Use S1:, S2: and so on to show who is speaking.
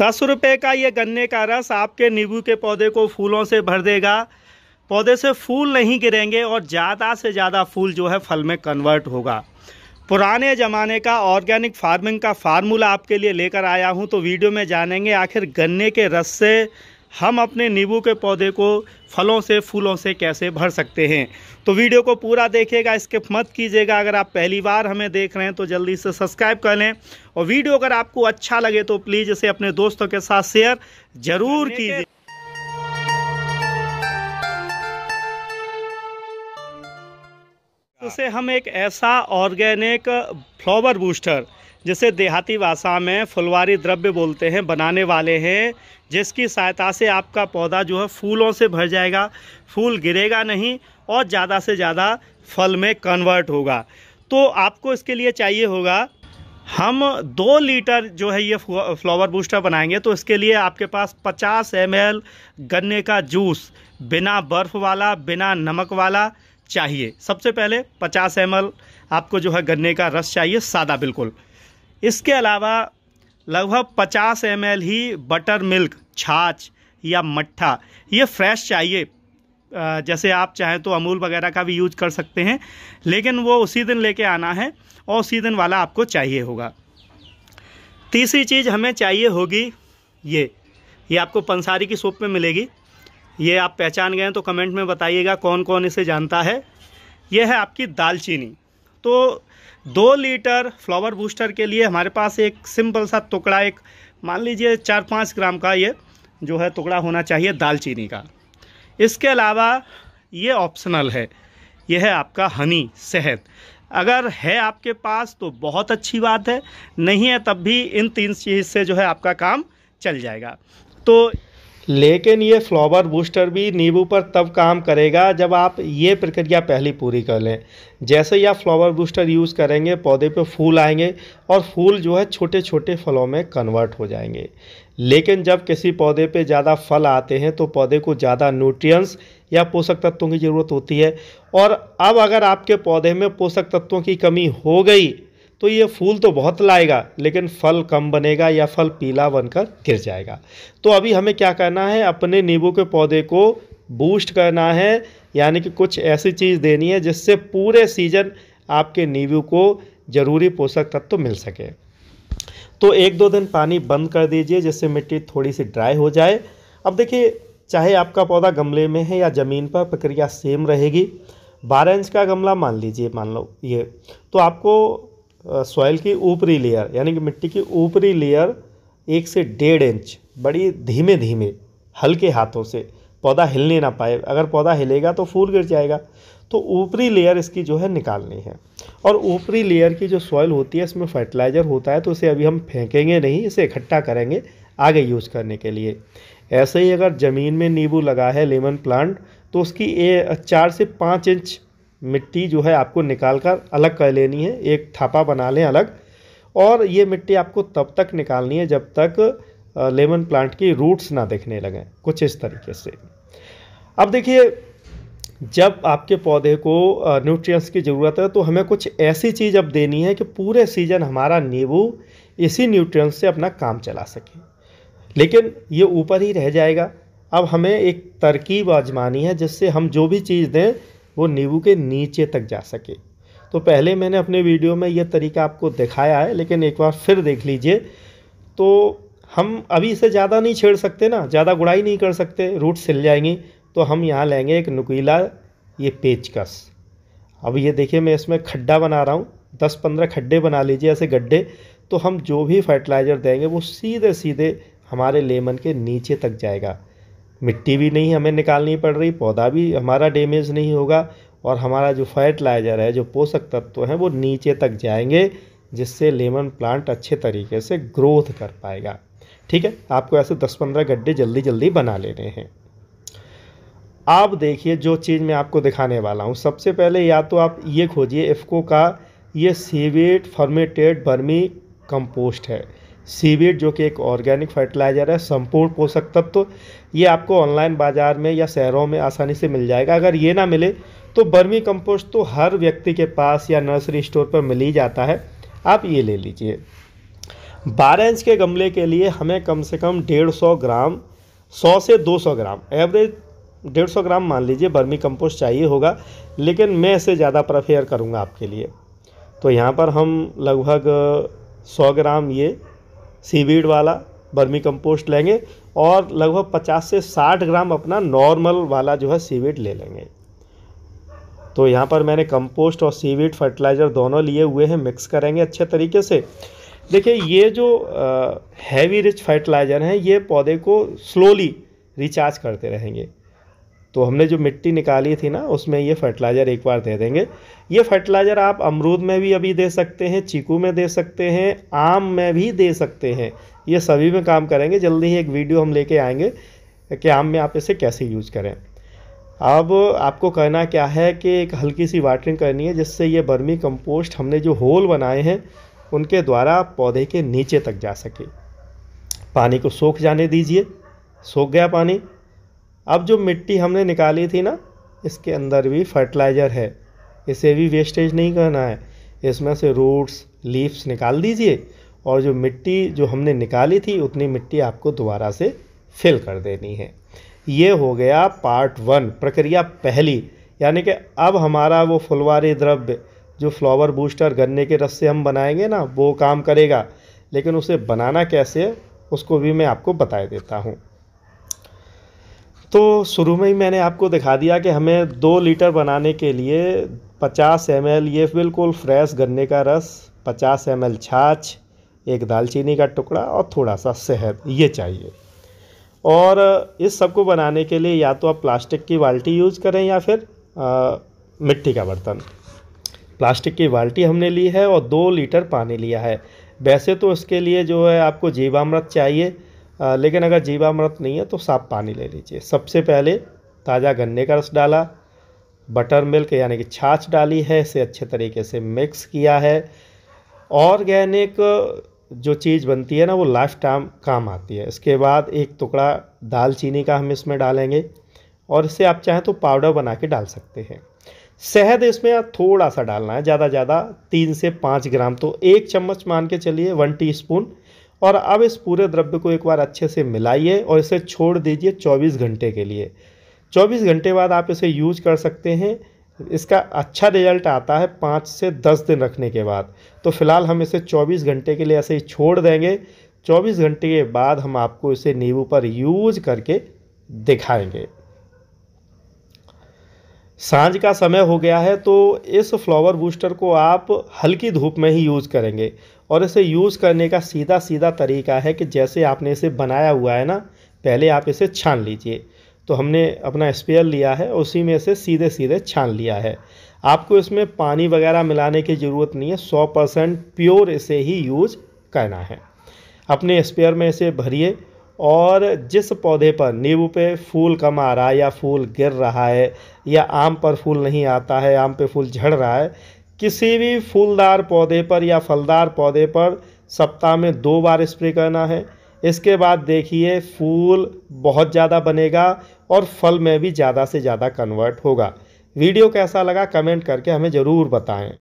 S1: दस रुपये का ये गन्ने का रस आपके नींबू के पौधे को फूलों से भर देगा पौधे से फूल नहीं गिरेंगे और ज़्यादा से ज़्यादा फूल जो है फल में कन्वर्ट होगा पुराने ज़माने का ऑर्गेनिक फार्मिंग का फार्मूला आपके लिए लेकर आया हूँ तो वीडियो में जानेंगे आखिर गन्ने के रस से हम अपने नींबू के पौधे को फलों से फूलों से कैसे भर सकते हैं तो वीडियो को पूरा देखिएगा स्किप मत कीजिएगा अगर आप पहली बार हमें देख रहे हैं तो जल्दी से सब्सक्राइब कर लें और वीडियो अगर आपको अच्छा लगे तो प्लीज़ इसे अपने दोस्तों के साथ शेयर ज़रूर कीजिए उसे हम एक ऐसा ऑर्गेनिक फ्लावर बूस्टर जिसे देहाती भाषा में फुलवारी द्रव्य बोलते हैं बनाने वाले हैं जिसकी सहायता से आपका पौधा जो है फूलों से भर जाएगा फूल गिरेगा नहीं और ज़्यादा से ज़्यादा फल में कन्वर्ट होगा तो आपको इसके लिए चाहिए होगा हम दो लीटर जो है ये फ्लावर बूस्टर बनाएंगे तो इसके लिए आपके पास 50 एम गन्ने का जूस बिना बर्फ़ वाला बिना नमक वाला चाहिए सबसे पहले 50 एम आपको जो है गन्ने का रस चाहिए सादा बिल्कुल इसके अलावा लगभग 50 एम ही बटर मिल्क छाछ या मट्ठा ये फ्रेश चाहिए जैसे आप चाहें तो अमूल वगैरह का भी यूज कर सकते हैं लेकिन वो उसी दिन लेके आना है और उसी दिन वाला आपको चाहिए होगा तीसरी चीज़ हमें चाहिए होगी ये ये आपको पंसारी की सूप में मिलेगी ये आप पहचान गए तो कमेंट में बताइएगा कौन कौन इसे जानता है यह है आपकी दालचीनी तो दो लीटर फ्लावर बूस्टर के लिए हमारे पास एक सिंपल सा टुकड़ा एक मान लीजिए चार पाँच ग्राम का ये जो है टुकड़ा होना चाहिए दालचीनी का इसके अलावा ये ऑप्शनल है यह है आपका हनी शहद अगर है आपके पास तो बहुत अच्छी बात है नहीं है तब भी इन तीन चीज़ से जो है आपका काम चल जाएगा तो लेकिन ये फ्लावर बूस्टर भी नींबू पर तब काम करेगा जब आप ये प्रक्रिया पहली पूरी कर लें जैसे ही आप फ्लावर बूस्टर यूज़ करेंगे पौधे पे फूल आएंगे और फूल जो है छोटे छोटे फलों में कन्वर्ट हो जाएंगे लेकिन जब किसी पौधे पे ज़्यादा फल आते हैं तो पौधे को ज़्यादा न्यूट्रिएंट्स या पोषक तत्वों की ज़रूरत होती है और अब अगर आपके पौधे में पोषक तत्वों की कमी हो गई तो ये फूल तो बहुत लाएगा लेकिन फल कम बनेगा या फल पीला बनकर गिर जाएगा तो अभी हमें क्या करना है अपने नींबू के पौधे को बूस्ट करना है यानी कि कुछ ऐसी चीज़ देनी है जिससे पूरे सीजन आपके नींबू को ज़रूरी पोषक तत्व तो मिल सके तो एक दो दिन पानी बंद कर दीजिए जिससे मिट्टी थोड़ी सी ड्राई हो जाए अब देखिए चाहे आपका पौधा गमले में है या ज़मीन पर प्रक्रिया सेम रहेगी बारह इंच का गमला मान लीजिए मान लो ये तो आपको सॉइल की ऊपरी लेयर यानी कि मिट्टी की ऊपरी लेयर एक से डेढ़ इंच बड़ी धीमे धीमे हल्के हाथों से पौधा हिलने ना पाए अगर पौधा हिलेगा तो फूल गिर जाएगा तो ऊपरी लेयर इसकी जो है निकालनी है और ऊपरी लेयर की जो सॉइल होती है इसमें फर्टिलाइज़र होता है तो इसे अभी हम फेंकेंगे नहीं इसे इकट्ठा करेंगे आगे यूज़ करने के लिए ऐसे ही अगर ज़मीन में नींबू लगा है लेमन प्लांट तो उसकी ए चार से पाँच इंच मिट्टी जो है आपको निकाल कर अलग कर लेनी है एक थापा बना लें अलग और ये मिट्टी आपको तब तक निकालनी है जब तक लेमन प्लांट की रूट्स ना दिखने लगें कुछ इस तरीके से अब देखिए जब आपके पौधे को न्यूट्रिएंट्स की ज़रूरत है तो हमें कुछ ऐसी चीज़ अब देनी है कि पूरे सीज़न हमारा नींबू इसी न्यूट्रिएंट्स से अपना काम चला सके लेकिन ये ऊपर ही रह जाएगा अब हमें एक तरकीब आजमानी है जिससे हम जो भी चीज़ दें वो नींबू के नीचे तक जा सके तो पहले मैंने अपने वीडियो में यह तरीका आपको दिखाया है लेकिन एक बार फिर देख लीजिए तो हम अभी इसे ज़्यादा नहीं छेड़ सकते ना ज़्यादा गुड़ाई नहीं कर सकते रूट सिल जाएंगी तो हम यहाँ लेंगे एक नुकीला ये पेचकस अब ये देखिए मैं इसमें खड्डा बना रहा हूँ दस पंद्रह खड्डे बना लीजिए ऐसे गड्ढे तो हम जो भी फर्टिलाइज़र देंगे वो सीधे सीधे हमारे लेमन के नीचे तक जाएगा मिट्टी भी नहीं हमें निकालनी पड़ रही पौधा भी हमारा डैमेज नहीं होगा और हमारा जो फर्टिलाइज़र है जो पोषक तत्व हैं वो नीचे तक जाएंगे जिससे लेमन प्लांट अच्छे तरीके से ग्रोथ कर पाएगा ठीक है आपको ऐसे 10-15 गड्ढे जल्दी जल्दी बना लेने हैं आप देखिए जो चीज़ मैं आपको दिखाने वाला हूँ सबसे पहले या तो आप ये खोजिए इफ्को का ये सीवेट फर्मेटेड बर्मी कंपोस्ट है सीवीड जो कि एक ऑर्गेनिक फर्टिलाइज़र है संपूर्ण पोषक तत्व तो ये आपको ऑनलाइन बाज़ार में या शहरों में आसानी से मिल जाएगा अगर ये ना मिले तो बर्मी कंपोस्ट तो हर व्यक्ति के पास या नर्सरी स्टोर पर मिल ही जाता है आप ये ले लीजिए बारह इंच के गमले के लिए हमें कम से कम डेढ़ सौ ग्राम सौ से दो सौ ग्राम एवरेज डेढ़ सौ ग्राम मान लीजिए बर्मी कंपोस्ट चाहिए होगा लेकिन मैं इसे ज़्यादा प्रेफेयर करूँगा आपके लिए तो यहाँ पर हम लगभग सौ ग्राम ये सीवीड वाला बर्मी कंपोस्ट लेंगे और लगभग 50 से 60 ग्राम अपना नॉर्मल वाला जो है सीवीड ले लेंगे तो यहाँ पर मैंने कंपोस्ट और सीवीड फर्टिलाइज़र दोनों लिए हुए हैं मिक्स करेंगे अच्छे तरीके से देखिए ये जो हैवी रिच फर्टिलाइज़र हैं ये पौधे को स्लोली रिचार्ज करते रहेंगे तो हमने जो मिट्टी निकाली थी ना उसमें ये फर्टिलाइज़र एक बार दे देंगे ये फर्टिलाइज़र आप अमरूद में भी अभी दे सकते हैं चीकू में दे सकते हैं आम में भी दे सकते हैं ये सभी में काम करेंगे जल्दी ही एक वीडियो हम लेके आएंगे कि आम में आप इसे कैसे यूज करें अब आपको कहना क्या है कि एक हल्की सी वाटरिंग करनी है जिससे ये बर्मी कंपोस्ट हमने जो होल बनाए हैं उनके द्वारा पौधे के नीचे तक जा सके पानी को सोख जाने दीजिए सोख गया पानी अब जो मिट्टी हमने निकाली थी ना इसके अंदर भी फर्टिलाइज़र है इसे भी वेस्टेज नहीं करना है इसमें से रूट्स लीव्स निकाल दीजिए और जो मिट्टी जो हमने निकाली थी उतनी मिट्टी आपको दोबारा से फिल कर देनी है ये हो गया पार्ट वन प्रक्रिया पहली यानी कि अब हमारा वो फुलवारी द्रव्य जो फ्लावर बूस्टर गन्ने के रस से हम बनाएंगे ना वो काम करेगा लेकिन उसे बनाना कैसे है उसको भी मैं आपको बता देता हूँ तो शुरू में ही मैंने आपको दिखा दिया कि हमें दो लीटर बनाने के लिए 50 एम ये बिल्कुल फ्रेश गन्ने का रस 50 एम छाछ एक दालचीनी का टुकड़ा और थोड़ा सा शहद ये चाहिए और इस सब को बनाने के लिए या तो आप प्लास्टिक की बाल्टी यूज़ करें या फिर आ, मिट्टी का बर्तन प्लास्टिक की बाल्टी हमने ली है और दो लीटर पानी लिया है वैसे तो इसके लिए जो है आपको जीवामृत चाहिए लेकिन अगर जीवामृत नहीं है तो साफ पानी ले लीजिए सबसे पहले ताज़ा गन्ने का रस डाला बटर मिल्क यानी कि छाछ डाली है इसे अच्छे तरीके से मिक्स किया है ऑर्गेनिक जो चीज़ बनती है ना वो लाइफ टाइम काम आती है इसके बाद एक टुकड़ा दालचीनी का हम इसमें डालेंगे और इसे आप चाहें तो पाउडर बना के डाल सकते हैं शहद इसमें आप थोड़ा सा डालना है ज़्यादा ज़्यादा तीन से पाँच ग्राम तो एक चम्मच मान के चलिए वन स्पून और अब इस पूरे द्रव्य को एक बार अच्छे से मिलाइए और इसे छोड़ दीजिए 24 घंटे के लिए 24 घंटे बाद आप इसे यूज कर सकते हैं इसका अच्छा रिजल्ट आता है पाँच से दस दिन रखने के बाद तो फिलहाल हम इसे चौबीस घंटे के लिए ऐसे ही छोड़ देंगे चौबीस घंटे के बाद हम आपको इसे नींबू पर यूज करके दिखाएंगे सांझ का समय हो गया है तो इस फ्लावर बूस्टर को आप हल्की धूप में ही यूज़ करेंगे और इसे यूज़ करने का सीधा सीधा तरीका है कि जैसे आपने इसे बनाया हुआ है ना पहले आप इसे छान लीजिए तो हमने अपना स्पेयर लिया है उसी में इसे सीधे सीधे छान लिया है आपको इसमें पानी वगैरह मिलाने की ज़रूरत नहीं है सौ परसेंट प्योर इसे ही यूज करना है अपने स्पेयर में इसे भरिए और जिस पौधे पर नींबू पे फूल कम आ रहा है या फूल गिर रहा है या आम पर फूल नहीं आता है आम पे फूल झड़ रहा है किसी भी फूलदार पौधे पर या फलदार पौधे पर सप्ताह में दो बार स्प्रे करना है इसके बाद देखिए फूल बहुत ज़्यादा बनेगा और फल में भी ज़्यादा से ज़्यादा कन्वर्ट होगा वीडियो कैसा लगा कमेंट करके हमें ज़रूर बताएँ